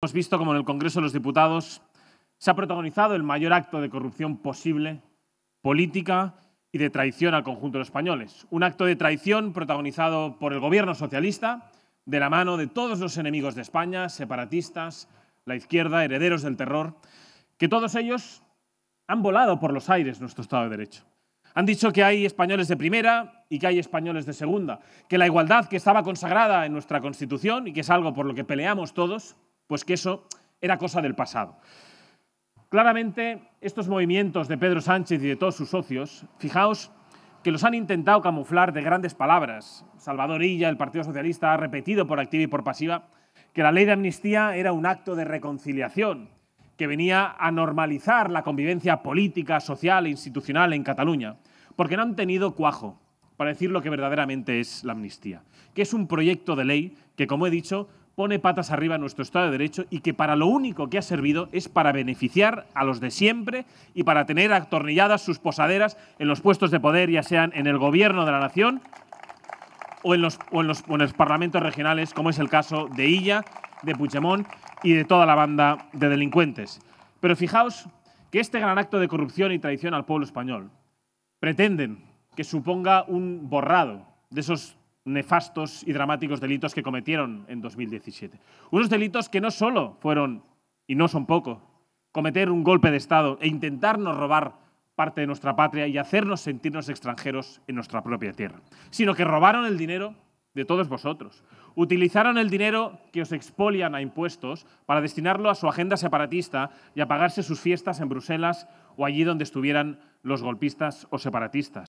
Hemos visto como en el Congreso de los Diputados se ha protagonizado el mayor acto de corrupción posible, política y de traición al conjunto de los españoles. Un acto de traición protagonizado por el gobierno socialista, de la mano de todos los enemigos de España, separatistas, la izquierda, herederos del terror, que todos ellos han volado por los aires nuestro Estado de Derecho. Han dicho que hay españoles de primera y que hay españoles de segunda, que la igualdad que estaba consagrada en nuestra Constitución y que es algo por lo que peleamos todos, pues que eso era cosa del pasado. Claramente, estos movimientos de Pedro Sánchez y de todos sus socios, fijaos que los han intentado camuflar de grandes palabras. Salvador Illa, el Partido Socialista, ha repetido por activa y por pasiva que la ley de amnistía era un acto de reconciliación, que venía a normalizar la convivencia política, social e institucional en Cataluña, porque no han tenido cuajo para decir lo que verdaderamente es la amnistía, que es un proyecto de ley que, como he dicho, pone patas arriba nuestro Estado de Derecho y que para lo único que ha servido es para beneficiar a los de siempre y para tener atornilladas sus posaderas en los puestos de poder, ya sean en el Gobierno de la Nación o en los, en los, parlamentos regionales, como es el caso de Illa, de Puigdemont y de toda la banda de delincuentes. Pero fijaos que este gran acto de corrupción y traición al pueblo español pretenden que suponga un borrado de esos nefastos y dramáticos delitos que cometieron en 2017. Unos delitos que no solo fueron, y no son poco, cometer un golpe de Estado e intentarnos robar parte de nuestra patria y hacernos sentirnos extranjeros en nuestra propia tierra, sino que robaron el dinero de todos vosotros. Utilizaron el dinero que os expolian a impuestos para destinarlo a su agenda separatista y a pagarse sus fiestas en Bruselas o allí donde estuvieran los golpistas o separatistas.